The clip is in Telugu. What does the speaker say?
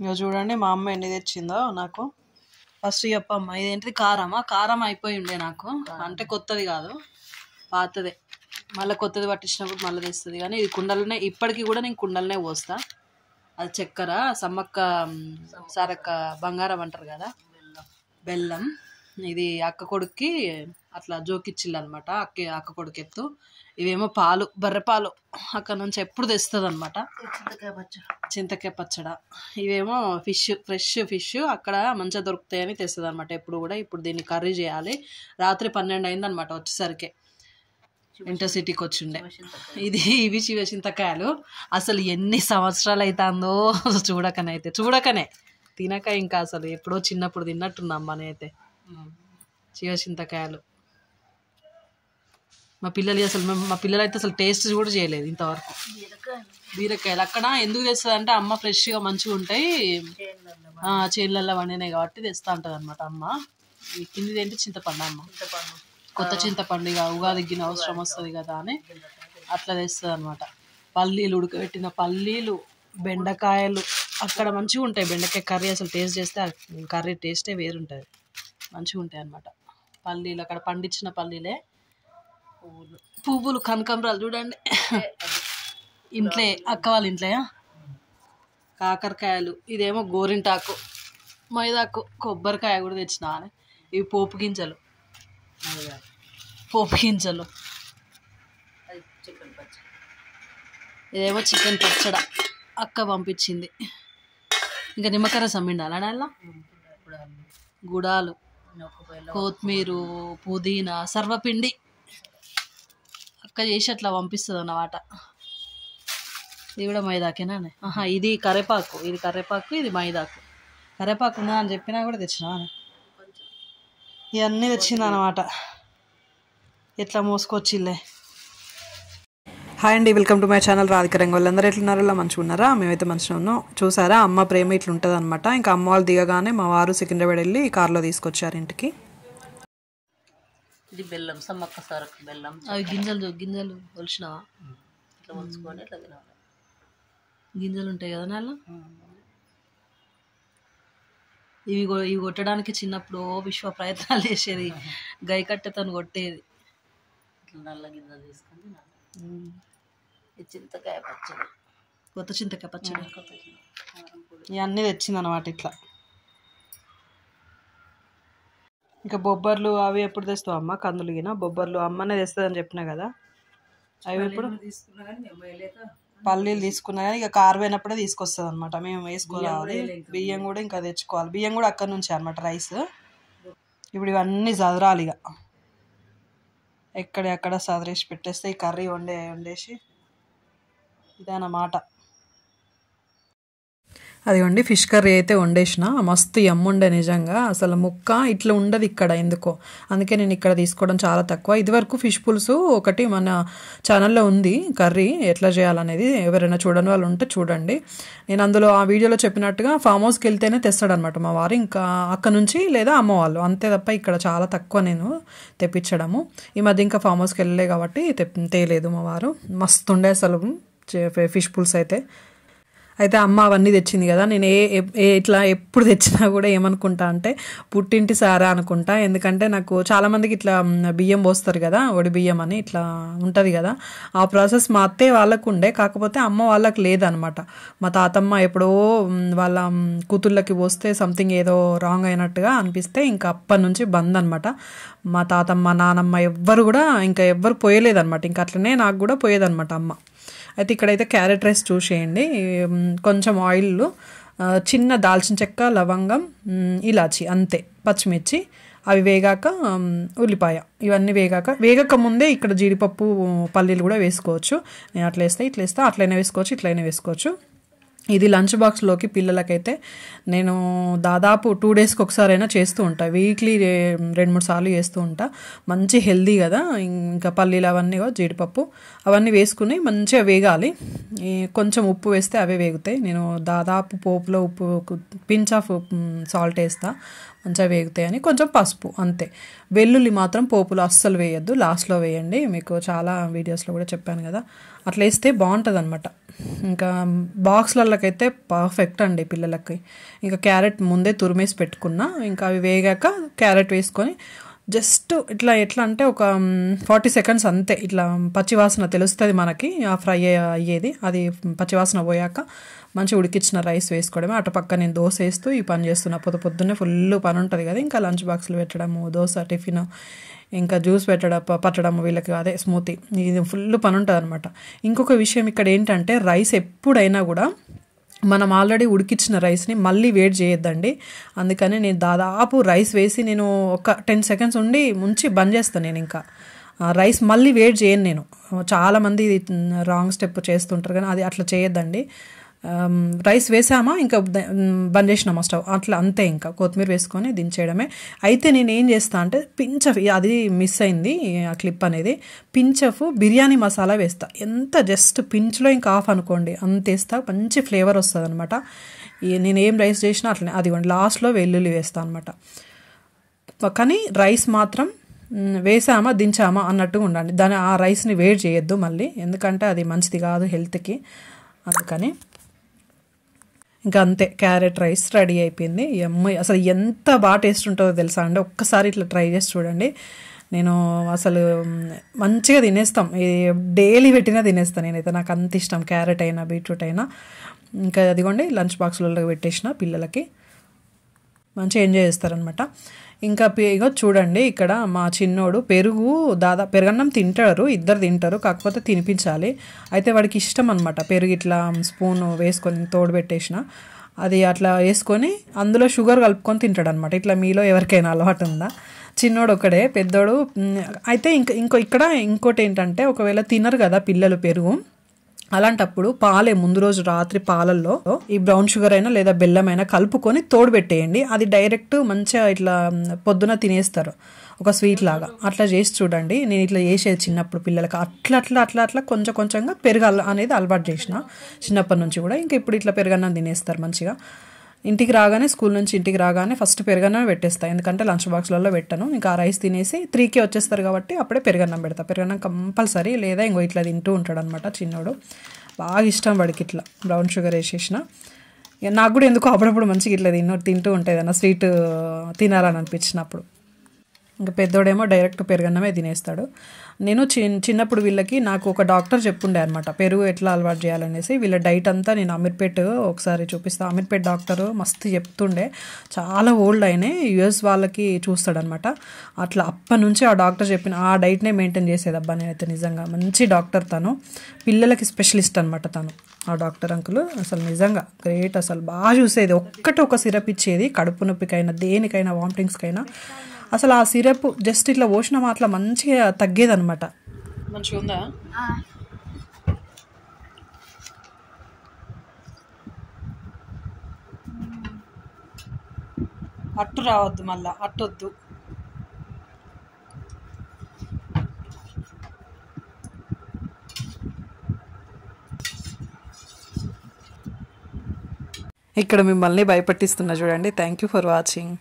ఇక చూడండి మా అమ్మ ఎన్ని తెచ్చిందో నాకు ఫస్ట్ చెప్పమ్మ ఇదేంటిది కారమా కారం అయిపోయి ఉండే నాకు అంటే కొత్తది కాదు పాతదే మళ్ళీ కొత్తది పట్టించినప్పుడు మళ్ళీ తెస్తుంది కానీ ఇది కుండలనే ఇప్పటికీ కూడా నేను కుండలనే పోస్తా అది చక్కెర సమ్మక్క సరక్క బంగారం అంటారు కదా బెల్లం ఇది అక్క కొడుక్కి అట్లా జోకిచ్చిళ్ళు అనమాట అక్క అక్క కొడుకు ఎత్తు ఇవేమో పాలు బర్రె పాలు అక్కడ నుంచి ఎప్పుడు తెస్తుంది అనమాట చింతకాయ పచ్చడ ఇవేమో ఫిష్ ఫ్రెష్ ఫిష్ అక్కడ మంచిగా దొరుకుతాయని తెస్తుంది అనమాట ఎప్పుడు కూడా ఇప్పుడు దీన్ని కర్రీ చేయాలి రాత్రి పన్నెండు అయింది అనమాట వచ్చేసరికి ఇంటర్సిటీకి వచ్చిండే ఇది ఇవి చింతకాయలు అసలు ఎన్ని సంవత్సరాలు అవుతుందో చూడకనైతే చూడకనే తినక ఇంకా అసలు ఎప్పుడో చిన్నప్పుడు తిన్నట్టున్నాం మనైతే చింతకాయలు మా పిల్లలు అసలు మా పిల్లలు అయితే అసలు టేస్ట్ కూడా చేయలేదు ఇంతవరకు బీరకాయలు అక్కడ ఎందుకు తెస్తుంది అంటే అమ్మ ఫ్రెష్గా మంచిగా ఉంటాయి చేనులలో వండినాయి కాబట్టి తెస్తా ఉంటుంది అనమాట అమ్మ కింది ఏంటి చింతపండు అమ్మ కొత్త చింతపండు ఇక గిన్నె అవసరం వస్తుంది కదా అని అట్లా తెస్తుంది అనమాట పల్లీలు ఉడకబెట్టిన పల్లీలు బెండకాయలు అక్కడ మంచిగా ఉంటాయి బెండకాయ కర్రీ అసలు టేస్ట్ చేస్తే కర్రీ టేస్టే వేరుంటుంది మంచిగా ఉంటాయి అనమాట పల్లీలు అక్కడ పండించిన పల్లీలే పువ్వులు కనకంబరాలు చూడండి ఇంట్లో అక్క వాళ్ళ ఇంట్లో కాకరకాయలు ఇదేమో గోరింటాకు మైదాకు కొబ్బరికాయ కూడా తెచ్చిన ఇవి పోపు గింజలు పోపు గింజలు ఇదేమో చికెన్ పచ్చడ అక్క పంపించింది ఇంకా నిమ్మకాయ సమ్మిండాలా గుడాలు కొత్తిమీర పుదీనా సర్వపిండి అక్క చేసి అట్లా పంపిస్తుంది అన్నమాట ఇది కూడా మైదాకేనా ఆహా ఇది కరేపాకు ఇది కరేపాకు ఇది మైదాకు కరేపాకు ఉందా అని చెప్పినా కూడా తెచ్చినా ఇవన్నీ తెచ్చింది ఎట్లా మోసుకొచ్చిల్లే హాయ్ అండి welcome to my channel Radhika వాళ్ళు అందరూ ఎట్లున్నారు ఇలా మంచిగా ఉన్నారా మేమైతే మంచిగా ఉన్నాం చూసారా అమ్మ ప్రేమ ఇట్లుంటుంది అనమాట ఇంకా అమ్మ వాళ్ళు దిగగానే మా వారు సికింద్రాబాద్ వెళ్ళి కార్లో తీసుకొచ్చారు ఇంటికి ఇది బెల్లం సమ్మక్క సరకు బెల్లం అవి గింజలు గింజలు ఒలిచినావా ఇట్లా ఇట్లా తినాలి గింజలు ఉంటాయి కదా నెల ఇవి ఇవి కొట్టడానికి చిన్నప్పుడు విశ్వ ప్రయత్నాలు చేసేది గై కట్టెతను కొట్టేది ఇట్లా నల్ల గింజలు తీసుకొని చింతకాయ పచ్చడి కొత్త చింతకాయ పచ్చడి ఇవన్నీ తెచ్చింది అనమాట ఇట్లా ఇంకా బొబ్బర్లు అవి ఎప్పుడు తెస్తావు అమ్మ కందులు గిన బొబ్బర్లు అమ్మనే తెస్తుందని చెప్పినా కదా అవి ఎప్పుడు పల్లీలు తీసుకున్నా కానీ ఇక పోయినప్పుడే తీసుకొస్తుంది అనమాట మేము వేసుకోవాలి బియ్యం కూడా ఇంకా తెచ్చుకోవాలి బియ్యం కూడా అక్కడ నుంచి అనమాట రైస్ ఇప్పుడు ఇవన్నీ చదరాలి ఇక ఎక్కడ ఎక్కడ సదరేసి పెట్టేస్తే ఈ కర్రీ వండే వండేసి ఇదన్నమాట వండి ఫిష్ కర్రీ అయితే వండేసిన మస్తు ఎమ్ముండే నిజంగా అసలు ముక్క ఇట్లా ఉండదు ఇక్కడ ఎందుకో అందుకే నేను ఇక్కడ తీసుకోవడం చాలా తక్కువ ఇదివరకు ఫిష్ పులుసు ఒకటి మన ఛానల్లో ఉంది కర్రీ ఎట్లా చేయాలనేది ఎవరైనా చూడని వాళ్ళు ఉంటే చూడండి నేను అందులో ఆ వీడియోలో చెప్పినట్టుగా ఫామ్ హౌస్కి వెళ్తేనే తెస్తాడనమాట మా వారు ఇంకా అక్కడ నుంచి లేదా అమ్మ వాళ్ళు అంతే తప్ప ఇక్కడ చాలా తక్కువ నేను తెప్పించడము ఈ మధ్య ఇంకా ఫామ్ హౌస్కి వెళ్ళలే కాబట్టి తెప్ తేలేదు మా వారు మస్తు ఉండే అసలు ఫిష్ పుల్స్ అయితే అయితే అమ్మ అవన్నీ తెచ్చింది కదా నేను ఏ ఇట్లా ఎప్పుడు తెచ్చినా కూడా ఏమనుకుంటా అంటే పుట్టింటి సారా అనుకుంటా ఎందుకంటే నాకు చాలామందికి ఇట్లా బియ్యం పోస్తారు కదా ఒడి బియ్యం అని ఇట్లా ఉంటుంది కదా ఆ ప్రాసెస్ మా అత్తయ్య వాళ్ళకు ఉండే కాకపోతే అమ్మ వాళ్ళకి లేదనమాట మా తాతమ్మ ఎప్పుడో వాళ్ళ కూతుళ్ళకి పోస్తే సంథింగ్ ఏదో రాంగ్ అయినట్టుగా అనిపిస్తే ఇంకా అప్పటి నుంచి బంద్ అనమాట మా తాతమ్మ నానమ్మ ఎవ్వరు కూడా ఇంకా ఎవ్వరు పోయలేదనమాట ఇంకా అట్లనే నాకు కూడా పోయేదనమాట అమ్మ అయితే ఇక్కడైతే క్యారెట్ రైస్ చూసేయండి కొంచెం ఆయిల్ చిన్న దాల్చిన చెక్క లవంగం ఇలాచి అంతే పచ్చిమిర్చి అవి వేగాక ఉల్లిపాయ ఇవన్నీ వేగాక వేగక ముందే ఇక్కడ జీడిపప్పు పల్లీలు కూడా వేసుకోవచ్చు నేను అట్లా వేస్తే ఇట్లా అట్లయినా వేసుకోవచ్చు ఇట్లయినా వేసుకోవచ్చు ఇది లంచ్ బాక్స్లోకి పిల్లలకైతే నేను దాదాపు టూ డేస్కి ఒకసారైనా చేస్తూ ఉంటాను వీక్లీ రెండు మూడు సార్లు చేస్తూ ఉంటా మంచి హెల్దీ కదా ఇంకా పల్లీలు అవన్నీ జీడిపప్పు అవన్నీ వేసుకుని మంచిగా వేగాలి కొంచెం ఉప్పు వేస్తే అవే వేగుతాయి నేను దాదాపు పోపులో ఉప్పు పించ్ ఆఫ్ సాల్ట్ వేస్తా మంచిగా వేగుతాయని కొంచెం పసుపు అంతే వెల్లుల్లి మాత్రం పోపులు అస్సలు వేయొద్దు లాస్ట్లో వేయండి మీకు చాలా వీడియోస్లో కూడా చెప్పాను కదా అట్లా వేస్తే బాగుంటుంది అనమాట ఇంకా బాక్స్లకైతే పర్ఫెక్ట్ అండి పిల్లలకి ఇంకా క్యారెట్ ముందే తురిమేసి పెట్టుకున్నా ఇంకా అవి వేగాక క్యారెట్ వేసుకొని జస్ట్ ఇట్లా ఎట్లా అంటే ఒక ఫార్టీ సెకండ్స్ అంతే ఇట్లా పచ్చివాసన తెలుస్తుంది మనకి ఆ ఫ్రై అయ్యేది అది పచ్చివాసన పోయాక మంచి ఉడికిచ్చిన రైస్ వేసుకోవడమే అటు పక్క నేను దోశ వేస్తూ ఈ పని చేస్తున్నా పొద్దు పొద్దున్నే ఫుల్ పని ఉంటుంది కదా ఇంకా లంచ్ బాక్సులు పెట్టడము దోశ టిఫిన్ ఇంకా జ్యూస్ పెట్టడం పట్టడం వీళ్ళకి అదే స్మూతీ ఇది ఫుల్ పని ఉంటుంది అనమాట ఇంకొక విషయం ఇక్కడ ఏంటంటే రైస్ ఎప్పుడైనా కూడా మనం ఆల్రెడీ ఉడికించిన రైస్ని మళ్ళీ వేడి చేయొద్దండి అందుకని నేను దాదాపు రైస్ వేసి నేను ఒక టెన్ సెకండ్స్ ఉండి ముంచి బంద్ చేస్తాను నేను ఇంకా రైస్ మళ్ళీ వేడి చేయను నేను చాలామంది రాంగ్ స్టెప్ చేస్తుంటారు కానీ అది అట్లా చేయొద్దండి రైస్ వేసామా ఇంకా బంద్ చేసినామా స్టవ్ అట్లా అంతే ఇంకా కొత్తిమీర వేసుకొని దించేయడమే అయితే నేను ఏం చేస్తా అంటే పించ్ ఆఫ్ అది మిస్ అయింది ఆ క్లిప్ అనేది పించ్ ఆఫ్ బిర్యానీ మసాలా వేస్తా ఎంత జస్ట్ పించ్లో ఇంకా ఆఫ్ అనుకోండి అంత వేస్తా మంచి ఫ్లేవర్ వస్తుంది అనమాట నేను ఏం రైస్ చేసినా అట్లనే అది లాస్ట్లో వెల్లుల్లి వేస్తా అనమాట కానీ రైస్ మాత్రం వేసామా దించామా అన్నట్టు ఉండండి దాని ఆ రైస్ని వేడి చేయొద్దు మళ్ళీ ఎందుకంటే అది మంచిది కాదు హెల్త్కి అందుకని ఇంకా అంతే క్యారెట్ రైస్ రెడీ అయిపోయింది ఎమ్మ అసలు ఎంత బాగా టేస్ట్ ఉంటుందో తెలుసా అండి ఒక్కసారి ఇట్లా ట్రై చేసి చూడండి నేను అసలు మంచిగా తినేస్తాం డైలీ పెట్టినా తినేస్తాను నేనైతే నాకు అంత ఇష్టం క్యారెట్ అయినా బీట్రూట్ అయినా ఇంకా అదిగోండి లంచ్ బాక్స్లలో పెట్టేసిన పిల్లలకి మంచి ఎంజాయ్ చేస్తారనమాట ఇంకా ఇగో చూడండి ఇక్కడ మా చిన్నోడు పెరుగు దాదా పెరుగన్నం తింటారు ఇద్దరు తింటారు కాకపోతే తినిపించాలి అయితే వాడికి ఇష్టం అనమాట పెరుగు ఇట్లా స్పూన్ వేసుకొని తోడు పెట్టేసిన అది అట్లా వేసుకొని అందులో షుగర్ కలుపుకొని తింటాడు అనమాట ఇట్లా మీలో ఎవరికైనా అలవాటు ఉందా చిన్నోడు ఒకడే పెద్దోడు అయితే ఇంక ఇంకో ఇక్కడ ఇంకోటి ఏంటంటే ఒకవేళ తినరు కదా పిల్లలు పెరుగు అలాంటప్పుడు పాలే ముందు రోజు రాత్రి పాలల్లో ఈ బ్రౌన్ షుగర్ అయినా లేదా బెల్లం అయినా కలుపుకొని తోడుబెట్టేయండి అది డైరెక్ట్ మంచిగా ఇట్లా పొద్దున తినేస్తారు ఒక స్వీట్ లాగా అట్లా చేసి చూడండి నేను ఇట్లా చేసేది చిన్నప్పుడు పిల్లలకి అట్లా అట్లా అట్లా అట్లా కొంచెం కొంచెంగా పెరగాల అనేది అలవాటు చేసిన చిన్నప్పటి నుంచి కూడా ఇంకా ఇప్పుడు ఇట్లా పెరగన్నా తినేస్తారు మంచిగా ఇంటికి రాగానే స్కూల్ నుంచి ఇంటికి రాగానే ఫస్ట్ పెరుగన్నం పెట్టేస్తాను ఎందుకంటే లంచ్ బాక్స్లలో పెట్టాను ఇంకా రైస్ తినేసి త్రీకి వచ్చేస్తారు కాబట్టి అప్పుడే పెరుగన్నం పెడతా పెరుగన్నం కంపల్సరీ లేదా ఇంకో ఇట్లా తింటూ ఉంటాడు అనమాట చిన్నోడు బాగా ఇష్టం వాడికి ఇట్లా బ్రౌన్ షుగర్ వేసేసిన నాకు కూడా ఎందుకో అప్పుడప్పుడు మంచిగా ఇట్లా తిన్న తింటూ ఉంటుంది ఏదైనా స్వీట్ తినాలని అనిపించినప్పుడు ఇంకా పెద్దోడేమో డైరెక్ట్ పెరుగన్నమే తినేస్తాడు నేను చిన్నప్పుడు వీళ్ళకి నాకు ఒక డాక్టర్ చెప్పుండే అనమాట పెరుగు ఎట్లా అలవాటు చేయాలనేసి వీళ్ళ డైట్ అంతా నేను అమీర్పేట్ ఒకసారి చూపిస్తాను అమీర్పేట్ డాక్టర్ మస్తు చెప్తుండే చాలా ఓల్డ్ అయినే యుఎస్ వాళ్ళకి చూస్తాడనమాట అట్లా అప్పటి నుంచి ఆ డాక్టర్ చెప్పిన ఆ డైట్నే మెయింటైన్ చేసేదబ్బా నేనైతే నిజంగా మంచి డాక్టర్ తను పిల్లలకి స్పెషలిస్ట్ అనమాట తను ఆ డాక్టర్ అంకుల్ అసలు నిజంగా గ్రేట్ అసలు బాగా చూసేది ఒక్కటి ఒక సిరప్ ఇచ్చేది కడుపు నొప్పికైనా దేనికైనా వామిటింగ్స్కైనా అసలు ఆ సిరప్ జస్ట్ ఇట్లా పోసిన అట్లా మంచిగా తగ్గేదనమాట అనమాట ఉందా అట్టు రావద్దు మళ్ళా అట్టొద్దు ఇక్కడ మిమ్మల్ని భయపెట్టిస్తున్నా చూడండి థ్యాంక్ యూ ఫర్ వాచింగ్